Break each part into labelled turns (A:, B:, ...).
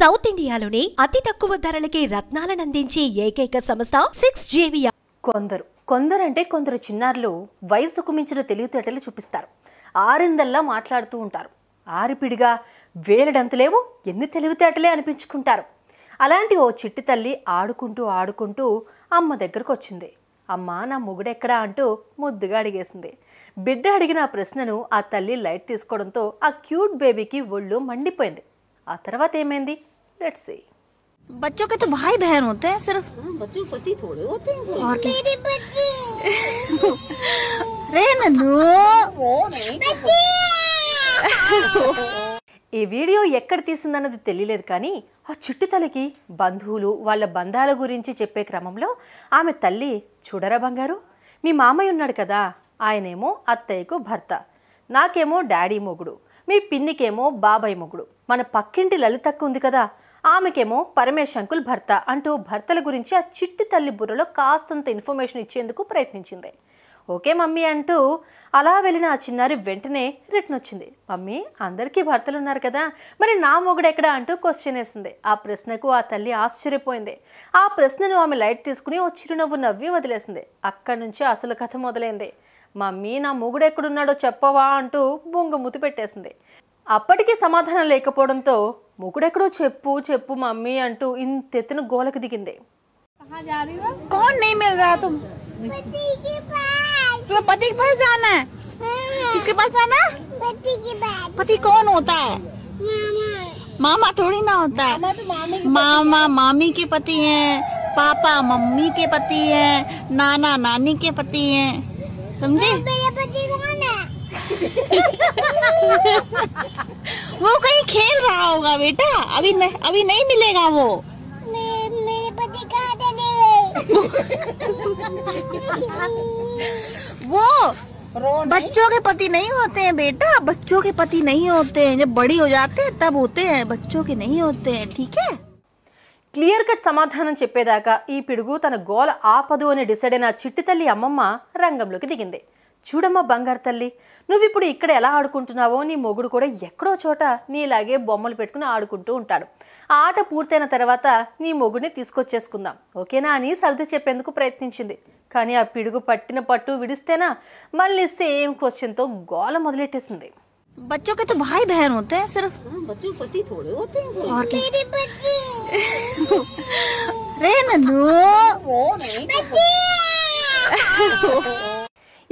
A: south ఇండియాలోనే అతి తక్కువ ధరలకే రత్నాలను అందించే ఏకైక సంస్థ సిక్స్ జేవియా కొందరు కొందరంటే కొందరు చిన్నారులు వయసుకు మించిన తెలివితేటలు చూపిస్తారు ఆరిందల్లా మాట్లాడుతూ ఉంటారు ఆరిపిడిగా వేలడంతలేవు ఎన్ని తెలివితేటలే అనిపించుకుంటారు అలాంటి ఓ చిట్టి తల్లి ఆడుకుంటూ ఆడుకుంటూ అమ్మ దగ్గరకు వచ్చింది అమ్మ నా మొగుడెక్కడా అంటూ ముద్దుగా అడిగేసింది బిడ్డ అడిగిన ఆ ప్రశ్నను ఆ తల్లి లైట్ తీసుకోవడంతో ఆ క్యూట్ బేబీకి ఒళ్ళు మండిపోయింది ఆ తర్వాత ఏమైంది लेट्स सी बच्चों के तो भाई बहन होते हैं सिर्फ
B: बच्चों पति थोड़े होते हैं मेरे पति नहीं पति
A: ఈ వీడియో ఎక్కడ తీసిందన్నది తెలియలేదు కానీ ఆ చుట్టుతలకి బంధువులు వాళ్ళ బంధాల గురించి చెప్పే క్రమంలో ఆమె తల్లి చూడరా బంగారు మీ మామయ్య ఉన్నాడు కదా ఆయనేమో అత్తయ్యకు భర్త నాకేమో డాడీ మొగుడు మీ పిన్నికేమో బాబాయ్ మొగుడు మన పక్కింటి లలితక్కు ఉంది కదా ఆమెకేమో పరమేశ్ అంకుల్ భర్త అంటూ భర్తల గురించి ఆ చిట్టి తల్లి బుర్రలో కాస్తంత ఇన్ఫర్మేషన్ ఇచ్చేందుకు ప్రయత్నించింది ఓకే మమ్మీ అంటూ అలా వెళ్ళిన ఆ చిన్నారి వెంటనే రిటర్న్ వచ్చింది మమ్మీ అందరికీ భర్తలు ఉన్నారు కదా మరి నా మొగుడు ఎక్కడా అంటూ క్వశ్చన్ వేసింది ఆ ప్రశ్నకు ఆ తల్లి ఆశ్చర్యపోయింది ఆ ప్రశ్నను ఆమె లైట్ తీసుకుని ఓ చిరునవ్వు నవ్వి వదిలేసింది అక్కడి నుంచి అసలు కథ మొదలైంది మమ్మీ నా మొగుడు ఎక్కడున్నాడో చెప్పవా అంటూ బొంగ ముతి పెట్టేసింది అప్పటికీ సమాధానం లేకపోవడంతో మొగుడెక్కడో చెప్పు చెప్పు మమ్మీ అంటూ ఇంతెత్తున గోలకు దిగింది
B: कौन नहीं मिल रहा तुम तुम्हें
A: पति के पास जाना है किसके पास
B: जाना पति के पास पति कौन होता है मामा मामा थोड़ी ना होता है मामा, तो मामी के पति हैं पापा मम्मी के पति हैं नाना नानी के पति हैं समझे पति कौन है वो कहीं खेल रहा होगा बेटा अभी न, अभी नहीं मिलेगा वो वो बच्चों के पति नहीं होते हैं
A: बेटा बच्चों के पति नहीं होते हैं जब बड़ी हो जाते हैं तब होते हैं बच्चों के नहीं होते हैं ठीक है क्लियर कट సమాధానం చెప్పేదాకా ఈ పిడుగు తన గోల ఆపదు అని డిసైడ్ అయిన చిట్టితల్లి అమ్మమ్మ రంగంలోకి చూడమ్మా బంగారు తల్లి నువ్విప్పుడు ఇక్కడ ఎలా ఆడుకుంటున్నావో నీ మొగుడు కూడా ఎక్కడో చోట నీలాగే బొమ్మలు పెట్టుకుని ఆడుకుంటూ ఉంటాడు ఆ ఆట పూర్తయిన తర్వాత నీ మొగుడిని తీసుకొచ్చేసుకుందాం ఓకేనా అని సర్ది చెప్పేందుకు ప్రయత్నించింది కానీ ఆ పిడుగు పట్టిన పట్టు విడిస్తేనా మళ్ళీ సేమ్ క్వశ్చన్తో గోల మొదలెట్టేసింది बच्चों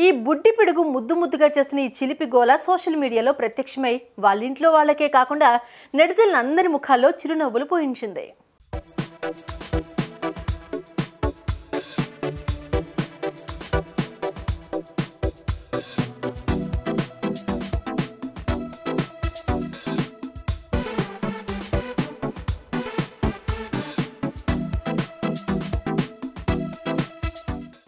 A: ఈ బుడ్డి పిడుగు ముద్దు ముద్దుగా చేస్తున్న ఈ చిలిపి గోళ సోషల్ మీడియాలో ప్రత్యక్షమై వాళ్ళ ఇంట్లో వాళ్ళకే కాకుండా నెటిజన్లందరి ముఖాల్లో చిరునవ్వులు పోయించింది